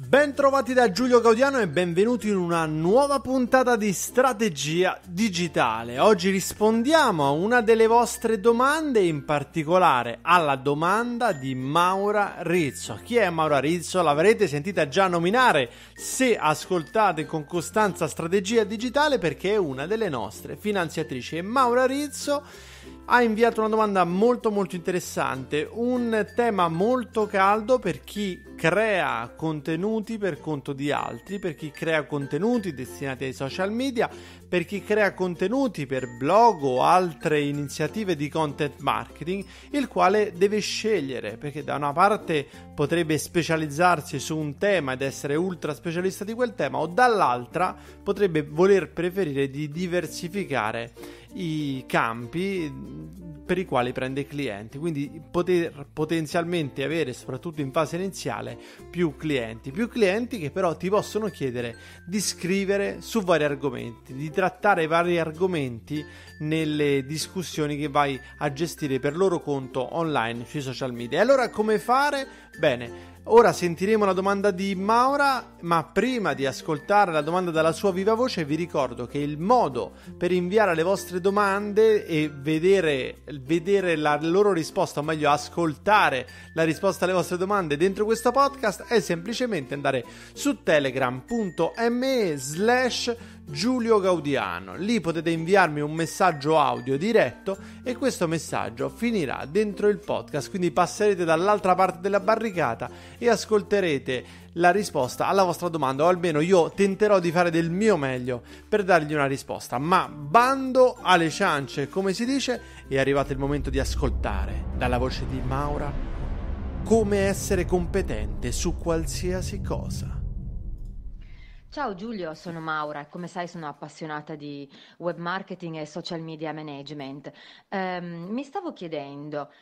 Bentrovati da Giulio Gaudiano e benvenuti in una nuova puntata di Strategia Digitale. Oggi rispondiamo a una delle vostre domande, in particolare alla domanda di Maura Rizzo. Chi è Maura Rizzo? L'avrete sentita già nominare se ascoltate con costanza Strategia Digitale perché è una delle nostre finanziatrici. E Maura Rizzo ha inviato una domanda molto molto interessante, un tema molto caldo per chi crea contenuti per conto di altri, per chi crea contenuti destinati ai social media, per chi crea contenuti per blog o altre iniziative di content marketing, il quale deve scegliere, perché da una parte potrebbe specializzarsi su un tema ed essere ultra specialista di quel tema o dall'altra potrebbe voler preferire di diversificare i campi mm, per i quali prende clienti, quindi poter potenzialmente avere, soprattutto in fase iniziale, più clienti, più clienti che però ti possono chiedere di scrivere su vari argomenti, di trattare vari argomenti nelle discussioni che vai a gestire per loro conto online sui social media. allora come fare? Bene, Ora sentiremo la domanda di Maura, ma prima di ascoltare la domanda dalla sua viva voce vi ricordo che il modo per inviare le vostre vostre domande e vedere, vedere, la loro risposta, o meglio ascoltare la risposta alle vostre domande dentro questo podcast è semplicemente andare su telegram.me slash Giulio Gaudiano. Lì potete inviarmi un messaggio audio diretto e questo messaggio finirà dentro il podcast, quindi passerete dall'altra parte della barricata e ascolterete la risposta alla vostra domanda o almeno io tenterò di fare del mio meglio per dargli una risposta, ma bando alle ciance, come si dice, è arrivato il momento di ascoltare dalla voce di Maura come essere competente su qualsiasi cosa. Ciao Giulio, sono Maura e come sai sono appassionata di web marketing e social media management. Ehm, mi stavo chiedendo,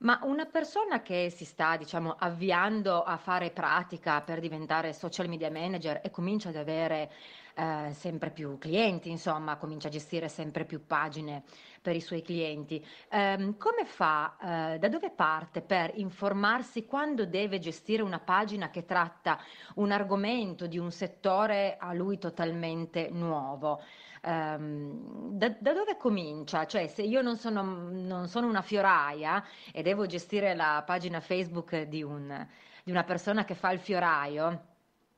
ma una persona che si sta, diciamo, avviando a fare pratica per diventare social media manager e comincia ad avere eh, sempre più clienti, insomma, comincia a gestire sempre più pagine per i suoi clienti. Eh, come fa, eh, da dove parte per informarsi quando deve gestire una pagina che tratta un argomento di un settore a lui totalmente nuovo? Ehm, da, da, dove comincia? Cioè, se io non sono, non sono una fioraia e devo gestire la pagina Facebook di, un, di una persona che fa il fioraio,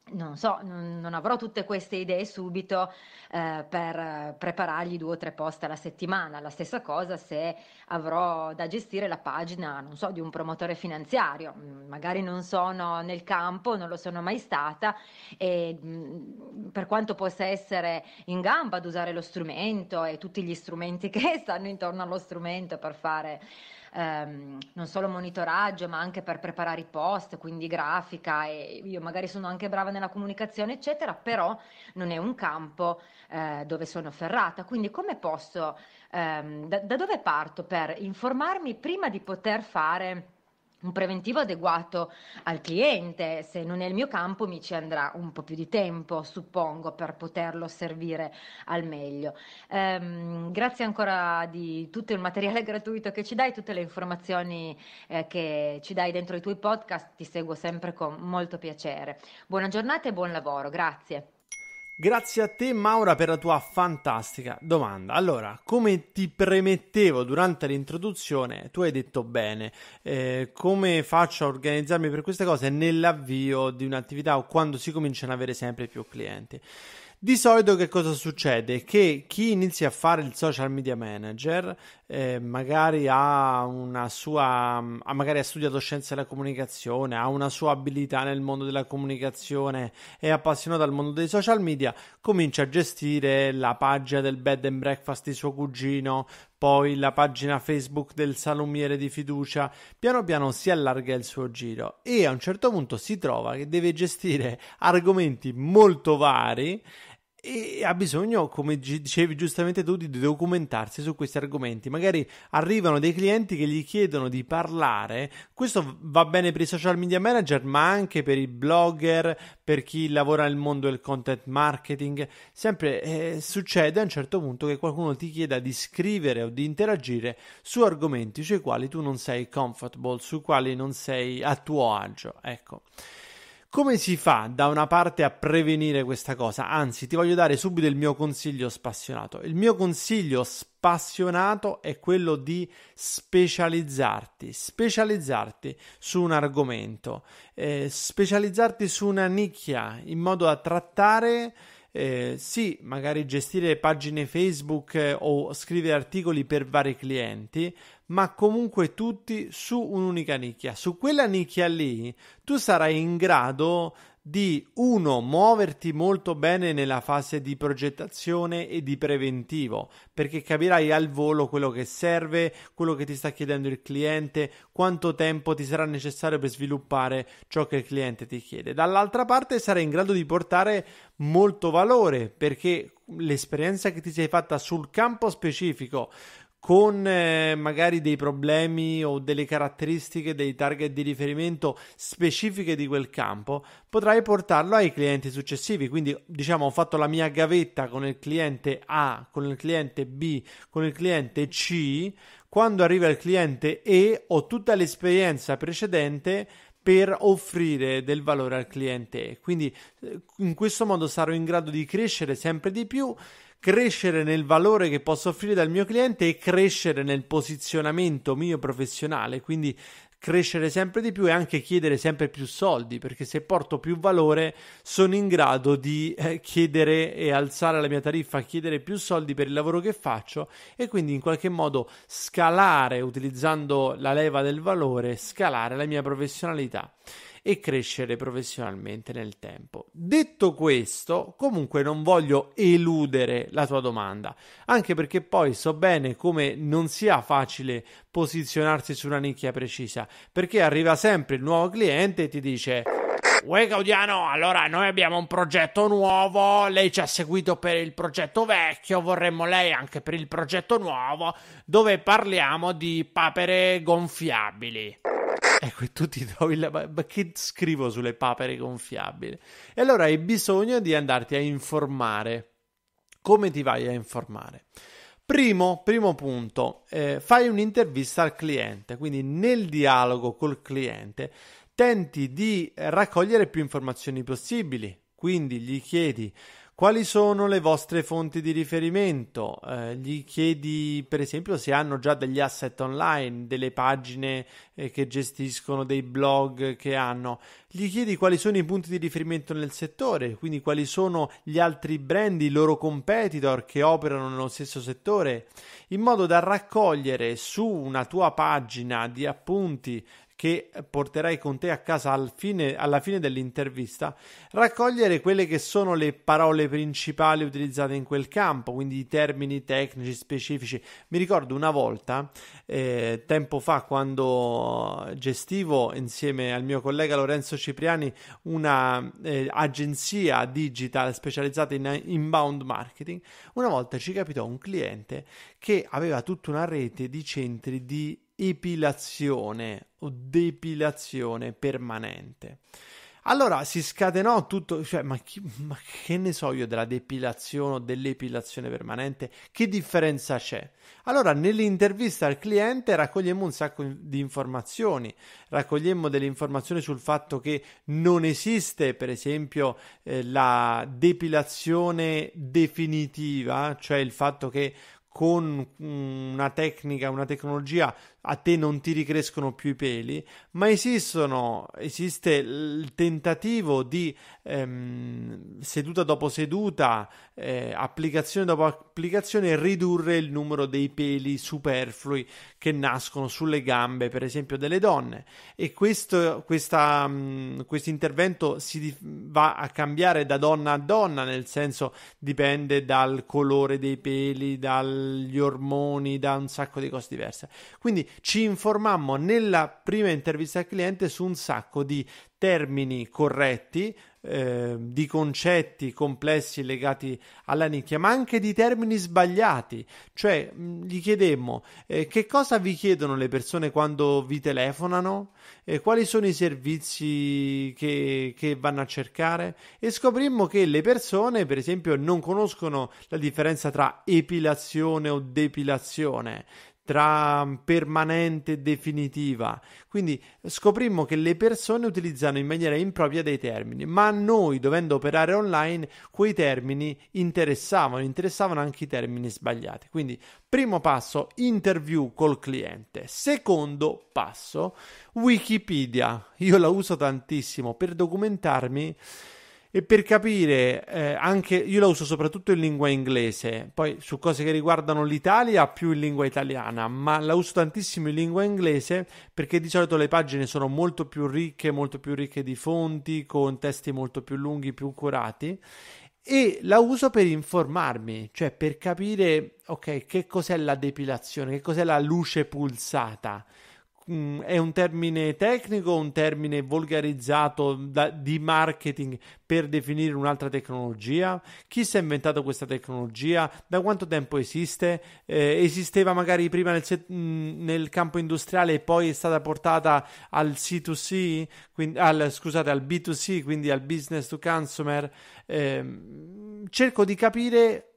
non so, non, avrò tutte queste idee subito eh, per preparargli due o tre post alla settimana. La stessa cosa se avrò da gestire la pagina, non so, di un promotore finanziario. Mm, magari non sono nel campo, non lo sono mai stata e mm, per quanto possa essere in gamba ad usare lo strumento e tutti gli strumenti che stanno intorno allo strumento per fare Ehm, non solo monitoraggio ma anche per preparare i post, quindi grafica e io magari sono anche brava nella comunicazione, eccetera, però non è un campo eh, dove sono ferrata. Quindi come posso, ehm, da, da dove parto per informarmi prima di poter fare un preventivo adeguato al cliente. Se non è il mio campo mi ci andrà un po' più di tempo, suppongo, per poterlo servire al meglio. Ehm, grazie ancora di tutto il materiale gratuito che ci dai, tutte le informazioni eh, che ci dai dentro i tuoi podcast, ti seguo sempre con molto piacere. Buona giornata e buon lavoro, grazie. Grazie a te Maura per la tua fantastica domanda. Allora, come ti premettevo durante l'introduzione, tu hai detto bene, eh, come faccio a organizzarmi per queste cose nell'avvio di un'attività o quando si cominciano ad avere sempre più clienti. Di solito che cosa succede? Che chi inizia a fare il social media manager eh, magari ha una sua magari ha studiato scienze della comunicazione, ha una sua abilità nel mondo della comunicazione, è appassionato al mondo dei social media, comincia a gestire la pagina del bed and breakfast di suo cugino, poi la pagina Facebook del salumiere di fiducia, piano piano si allarga il suo giro e a un certo punto si trova che deve gestire argomenti molto vari e ha bisogno, come dicevi giustamente tu, di documentarsi su questi argomenti. Magari arrivano dei clienti che gli chiedono di parlare. Questo va bene per i social media manager, ma anche per i blogger, per chi lavora nel mondo del content marketing. Sempre eh, succede a un certo punto che qualcuno ti chieda di scrivere o di interagire su argomenti sui quali tu non sei comfortable, sui quali non sei a tuo agio. Ecco. Come si fa da una parte a prevenire questa cosa? Anzi, ti voglio dare subito il mio consiglio spassionato. Il mio consiglio spassionato è quello di specializzarti, specializzarti su un argomento, eh, specializzarti su una nicchia in modo da trattare eh, sì, magari gestire pagine Facebook eh, o scrivere articoli per vari clienti, ma comunque tutti su un'unica nicchia. Su quella nicchia lì tu sarai in grado di uno muoverti molto bene nella fase di progettazione e di preventivo, perché capirai al volo quello che serve, quello che ti sta chiedendo il cliente, quanto tempo ti sarà necessario per sviluppare ciò che il cliente ti chiede. Dall'altra parte sarai in grado di portare molto valore, perché l'esperienza che ti sei fatta sul campo specifico con eh, magari dei problemi o delle caratteristiche dei target di riferimento specifiche di quel campo, potrai portarlo ai clienti successivi. Quindi, diciamo, ho fatto la mia gavetta con il cliente A, con il cliente B, con il cliente C. Quando arriva il cliente E, ho tutta l'esperienza precedente per offrire del valore al cliente. E. Quindi eh, in questo modo sarò in grado di crescere sempre di più crescere nel valore che posso offrire dal mio cliente e crescere nel posizionamento mio professionale, quindi crescere sempre di più e anche chiedere sempre più soldi, perché se porto più valore sono in grado di eh, chiedere e alzare la mia tariffa, chiedere più soldi per il lavoro che faccio e quindi in qualche modo scalare utilizzando la leva del valore, scalare la mia professionalità e crescere professionalmente nel tempo. Detto questo, comunque non voglio eludere la tua domanda, anche perché poi so bene come non sia facile posizionarsi su una nicchia precisa, perché arriva sempre il nuovo cliente e ti dice Uè Gaudiano, allora noi abbiamo un progetto nuovo, lei ci ha seguito per il progetto vecchio, vorremmo lei anche per il progetto nuovo, dove parliamo di papere gonfiabili. Ecco, e tu ti trovi la... ma, ma che scrivo sulle papere gonfiabili? E allora hai bisogno di andarti a informare. Come ti vai a informare? Primo, primo punto, eh, fai un'intervista al cliente, quindi nel dialogo col cliente tenti di eh, raccogliere più informazioni possibili, quindi gli chiedi quali sono le vostre fonti di riferimento? Eh, gli chiedi per esempio se hanno già degli asset online, delle pagine eh, che gestiscono, dei blog che hanno. Gli chiedi quali sono i punti di riferimento nel settore, quindi quali sono gli altri brand, i loro competitor che operano nello stesso settore, in modo da raccogliere su una tua pagina di appunti che porterai con te a casa al fine, alla fine dell'intervista, raccogliere quelle che sono le parole principali utilizzate in quel campo, quindi i termini tecnici specifici. Mi ricordo una volta, eh, tempo fa, quando gestivo insieme al mio collega Lorenzo Cipriani una eh, agenzia digital specializzata in inbound marketing, una volta ci capitò un cliente che aveva tutta una rete di centri di epilazione o depilazione permanente. Allora si scatenò tutto, cioè, ma, chi, ma, che ne so io della depilazione o dell'epilazione permanente? Che differenza c'è? Allora, nell'intervista al cliente raccogliemmo un sacco di informazioni, raccogliemmo delle informazioni sul fatto che non esiste, per esempio, eh, la depilazione definitiva, cioè il fatto che con mm, una tecnica, una tecnologia a te non ti ricrescono più i peli, ma esistono, esiste il tentativo di ehm, seduta dopo seduta, eh, applicazione dopo applicazione, ridurre il numero dei peli superflui che nascono sulle gambe, per esempio, delle donne. E questo mm, intervento si va a cambiare da donna a donna, nel senso dipende dal colore dei peli, dagli ormoni, da un sacco di cose diverse. Quindi ci informammo nella prima intervista al cliente su un sacco di termini corretti, eh, di concetti complessi legati alla nicchia, ma anche di termini sbagliati. Cioè, gli chiedemmo eh, che cosa vi chiedono le persone quando vi telefonano, eh, quali sono i servizi che, che vanno a cercare e scoprimmo che le persone, per esempio, non conoscono la differenza tra epilazione o depilazione tra permanente e definitiva. Quindi scoprimmo che le persone utilizzano in maniera impropria dei termini, ma a noi, dovendo operare online, quei termini interessavano, interessavano anche i termini sbagliati. Quindi, primo passo, interview col cliente. Secondo passo, Wikipedia. Io la uso tantissimo per documentarmi e per capire, eh, anche io la uso soprattutto in lingua inglese, poi su cose che riguardano l'Italia più in lingua italiana, ma la uso tantissimo in lingua inglese perché di solito le pagine sono molto più ricche, molto più ricche di fonti, con testi molto più lunghi, più curati e la uso per informarmi, cioè per capire, ok, che cos'è la depilazione, che cos'è la luce pulsata. Mm, è un termine tecnico o un termine volgarizzato da, di marketing per definire un'altra tecnologia? Chi si è inventato questa tecnologia? Da quanto tempo esiste? Eh, esisteva magari prima nel, set, mm, nel, campo industriale e poi è stata portata al C2C, quindi, al, scusate, al B2C, quindi al business to consumer. Eh, cerco di capire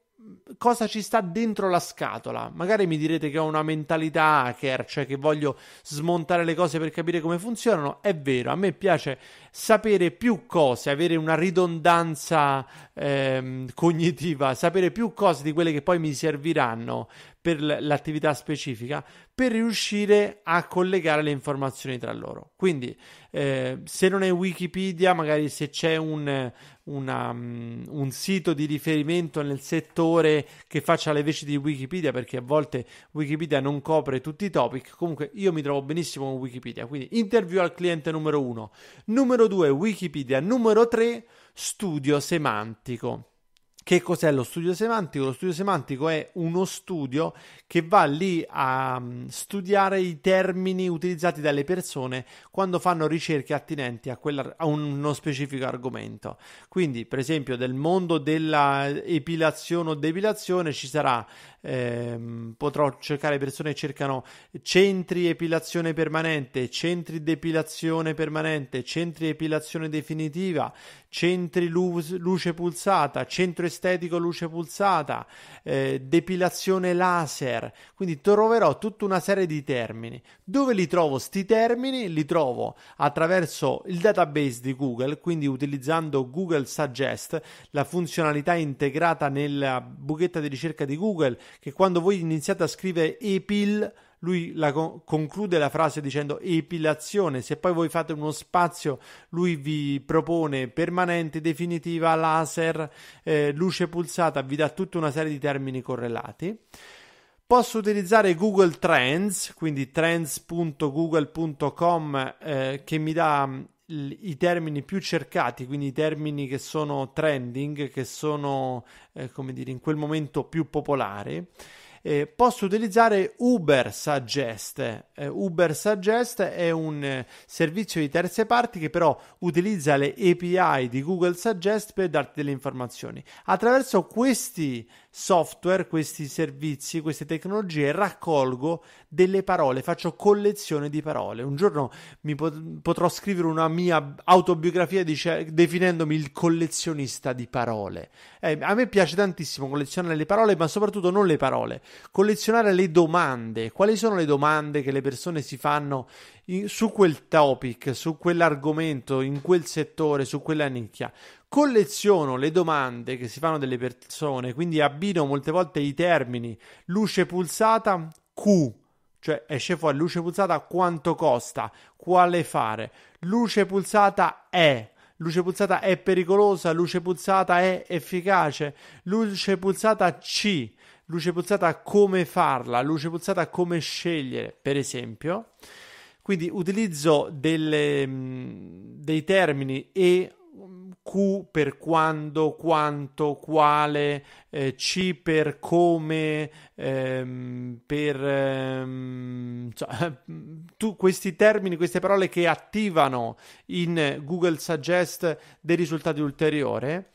cosa ci sta dentro la scatola. Magari mi direte che ho una mentalità hacker, cioè che voglio smontare le cose per capire come funzionano. È vero, a me piace sapere più cose, avere una ridondanza eh, cognitiva, sapere più cose di quelle che poi mi serviranno per l'attività specifica per riuscire a collegare le informazioni tra loro. Quindi, eh, se non è Wikipedia, magari se c'è un, una, mm, un, sito di riferimento nel settore che faccia le veci di Wikipedia, perché a volte Wikipedia non copre tutti i topic. Comunque, io mi trovo benissimo con Wikipedia. Quindi, interview al cliente numero uno. numero due, Wikipedia, numero tre, studio semantico. Che cos'è lo studio semantico? Lo studio semantico è uno studio che va lì a mm, studiare i termini utilizzati dalle persone quando fanno ricerche attinenti a, quella, a uno specifico argomento. Quindi, per esempio, del mondo della epilazione o depilazione ci sarà, ehm, potrò cercare persone che cercano centri epilazione permanente, centri depilazione permanente, centri epilazione definitiva, centri lu- luce pulsata, centro estetico luce pulsata, eh, depilazione laser, quindi troverò tutta una serie di termini. Dove li trovo questi termini? Li trovo attraverso il database di Google, quindi utilizzando Google Suggest, la funzionalità integrata nella buchetta di ricerca di Google che quando voi iniziate a scrivere EPIL lui la co- conclude la frase dicendo epilazione, se poi voi fate uno spazio lui vi propone permanente, definitiva, laser, eh, luce pulsata, vi dà tutta una serie di termini correlati. Posso utilizzare Google Trends, quindi trends.google.com eh, che mi dà mm, i termini più cercati, quindi i termini che sono trending, che sono eh, come dire in quel momento più popolari eh, posso utilizzare Uber Suggest. Eh, Uber Suggest è un eh, servizio di terze parti che però utilizza le API di Google Suggest per darti delle informazioni. Attraverso questi software, questi servizi, queste tecnologie, raccolgo delle parole, faccio collezione di parole. Un giorno mi pot- potrò scrivere una mia autobiografia dice- definendomi il collezionista di parole. Eh, a me piace tantissimo collezionare le parole, ma soprattutto non le parole, collezionare le domande. Quali sono le domande che le persone si fanno in- su quel topic, su quell'argomento, in quel settore, su quella nicchia? colleziono le domande che si fanno delle persone, quindi abbino molte volte i termini luce pulsata Q, cioè esce fuori luce pulsata quanto costa, quale fare, luce pulsata E, luce pulsata è pericolosa, luce pulsata è efficace, luce pulsata C, luce pulsata come farla, luce pulsata come scegliere, per esempio. Quindi utilizzo delle, dei termini e Q per quando, quanto, quale, eh, C per come, ehm, per ehm, cioè, tu, questi termini, queste parole che attivano in Google Suggest dei risultati ulteriori.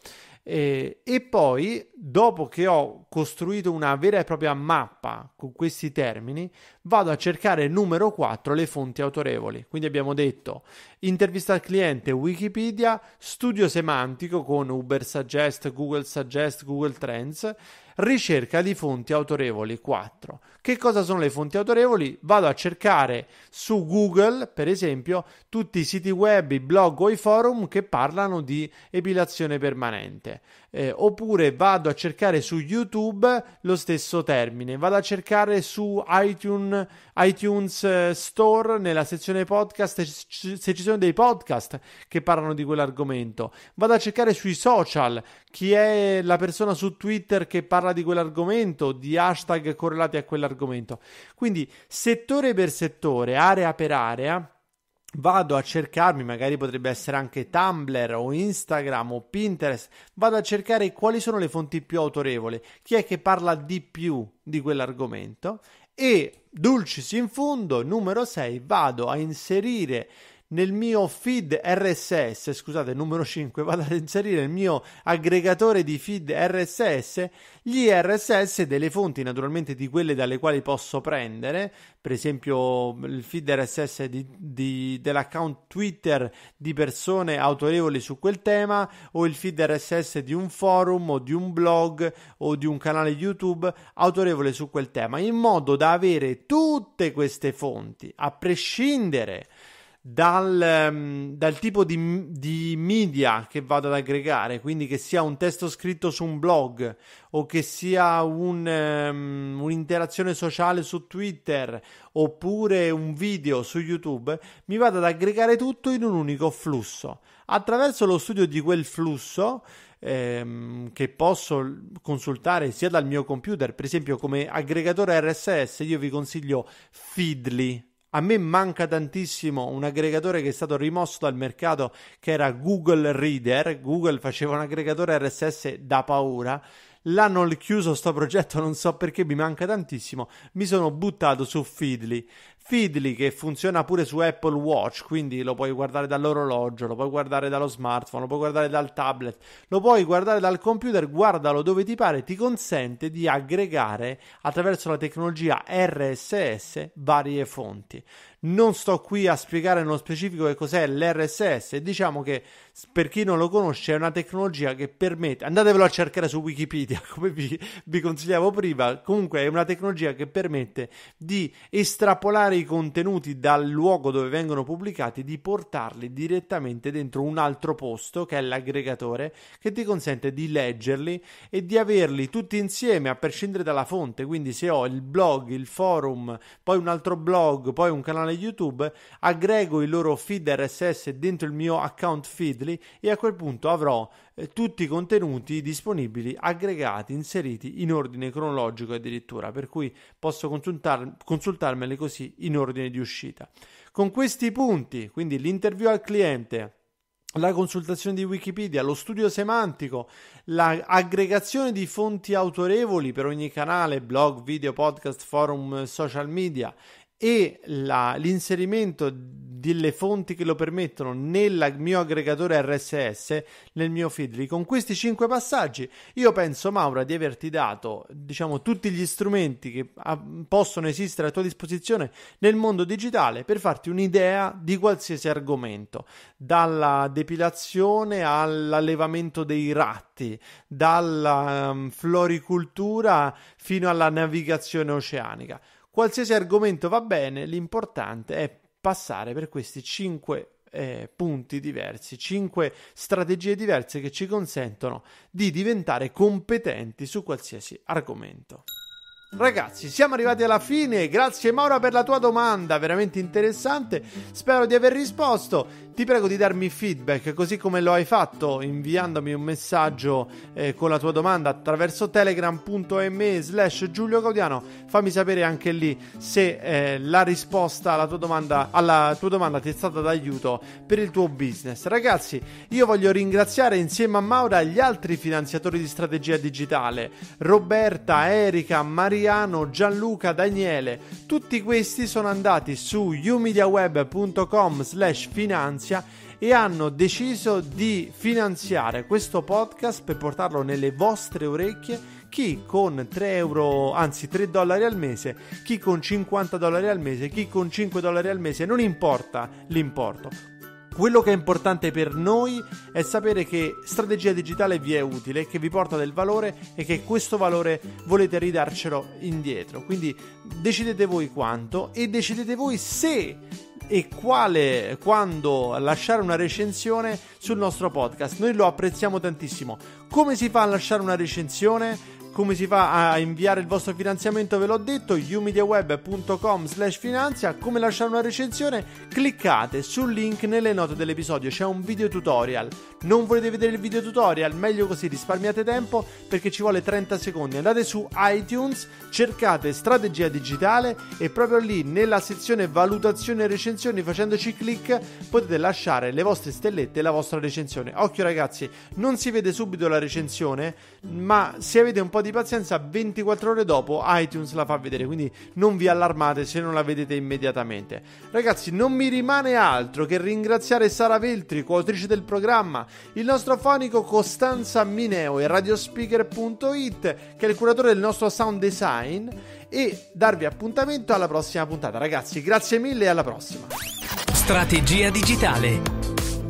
Eh, e poi, dopo che ho costruito una vera e propria mappa con questi termini, vado a cercare numero 4 le fonti autorevoli. Quindi abbiamo detto intervista al cliente, Wikipedia, studio semantico con Uber Suggest, Google Suggest, Google Trends ricerca di fonti autorevoli 4. Che cosa sono le fonti autorevoli? Vado a cercare su Google, per esempio, tutti i siti web, i blog o i forum che parlano di epilazione permanente eh, oppure vado a cercare su YouTube lo stesso termine, vado a cercare su iTunes, iTunes eh, Store nella sezione podcast se ci sono dei podcast che parlano di quell'argomento, vado a cercare sui social chi è la persona su Twitter che parla di quell'argomento, di hashtag correlati a quell'argomento. Quindi settore per settore, area per area vado a cercarmi, magari potrebbe essere anche Tumblr o Instagram o Pinterest, vado a cercare quali sono le fonti più autorevoli, chi è che parla di più di quell'argomento e dulcis in fundo numero 6 vado a inserire nel mio feed RSS, scusate, numero 5, vado ad inserire il mio aggregatore di feed RSS, gli RSS delle fonti, naturalmente di quelle dalle quali posso prendere, per esempio il feed RSS di, di, dell'account Twitter di persone autorevoli su quel tema o il feed RSS di un forum o di un blog o di un canale YouTube autorevole su quel tema, in modo da avere tutte queste fonti, a prescindere dal, ehm, dal tipo di, di, media che vado ad aggregare, quindi che sia un testo scritto su un blog o che sia un, um, un'interazione sociale su Twitter oppure un video su YouTube, mi vado ad aggregare tutto in un unico flusso. Attraverso lo studio di quel flusso ehm, che posso consultare sia dal mio computer, per esempio come aggregatore RSS, io vi consiglio Feedly a me manca tantissimo un aggregatore che è stato rimosso dal mercato, che era Google Reader. Google faceva un aggregatore RSS da paura. L'hanno chiuso sto progetto, non so perché, mi manca tantissimo. Mi sono buttato su Feedly. Feedly che funziona pure su Apple Watch, quindi lo puoi guardare dall'orologio, lo puoi guardare dallo smartphone, lo puoi guardare dal tablet, lo puoi guardare dal computer, guardalo dove ti pare, ti consente di aggregare attraverso la tecnologia RSS varie fonti. Non sto qui a spiegare nello specifico che cos'è l'RSS, diciamo che per chi non lo conosce è una tecnologia che permette, andatevelo a cercare su Wikipedia come vi, vi consigliavo prima, comunque è una tecnologia che permette di estrapolare i contenuti dal luogo dove vengono pubblicati, di portarli direttamente dentro un altro posto che è l'aggregatore che ti consente di leggerli e di averli tutti insieme a prescindere dalla fonte, quindi se ho il blog, il forum, poi un altro blog, poi un canale YouTube, aggrego il loro feed RSS dentro il mio account Feedly e a quel punto avrò eh, tutti i contenuti disponibili aggregati, inseriti in ordine cronologico addirittura, per cui posso consultar- consultarmeli così in ordine di uscita. Con questi punti, quindi l'interview al cliente, la consultazione di Wikipedia, lo studio semantico, l'aggregazione di fonti autorevoli per ogni canale, blog, video, podcast, forum, social media e la, l'inserimento delle fonti che lo permettono nel mio aggregatore RSS nel mio feedly. Con questi cinque passaggi, io penso, Maura, di averti dato diciamo, tutti gli strumenti che a, ah, possono esistere a tua disposizione nel mondo digitale per farti un'idea di qualsiasi argomento, dalla depilazione all'allevamento dei ratti, dalla um, floricoltura fino alla navigazione oceanica. Qualsiasi argomento va bene, l'importante è passare per questi 5 eh, punti diversi, 5 strategie diverse che ci consentono di diventare competenti su qualsiasi argomento. Ragazzi, siamo arrivati alla fine. Grazie Maura per la tua domanda, veramente interessante. Spero di aver risposto. Ti prego di darmi feedback, così come lo hai fatto inviandomi un messaggio eh, con la tua domanda attraverso telegram.me slash Giulio Caudiano. Fammi sapere anche lì se eh, la risposta alla tua, domanda, alla tua domanda ti è stata d'aiuto per il tuo business. Ragazzi, io voglio ringraziare insieme a Maura gli altri finanziatori di strategia digitale, Roberta, Erika, Maria. Adriano, Gianluca, Daniele, tutti questi sono andati su umediaweb.com slash finanzia e hanno deciso di finanziare questo podcast per portarlo nelle vostre orecchie chi con 3 euro, anzi 3 dollari al mese, chi con 50 dollari al mese, chi con 5 dollari al mese, non importa l'importo. Quello che è importante per noi è sapere che strategia digitale vi è utile, che vi porta del valore e che questo valore volete ridarcelo indietro. Quindi decidete voi quanto e decidete voi se e quale quando lasciare una recensione sul nostro podcast. Noi lo apprezziamo tantissimo. Come si fa a lasciare una recensione? Come si fa a inviare il vostro finanziamento ve l'ho detto, umediaweb.com slash finanzia, come lasciare una recensione, cliccate sul link nelle note dell'episodio, c'è un video tutorial. Non volete vedere il video tutorial? Meglio così, risparmiate tempo perché ci vuole 30 secondi. Andate su iTunes, cercate strategia digitale e proprio lì nella sezione valutazione e recensioni facendoci clic potete lasciare le vostre stellette e la vostra recensione. Occhio ragazzi, non si vede subito la recensione, ma se avete un po' di di pazienza, 24 ore dopo iTunes la fa vedere, quindi non vi allarmate se non la vedete immediatamente. Ragazzi, non mi rimane altro che ringraziare Sara Veltri, coautrice del programma, il nostro fonico Costanza Mineo e radiospeaker.it, che è il curatore del nostro sound design, e darvi appuntamento alla prossima puntata. Ragazzi, grazie mille e alla prossima. Strategia digitale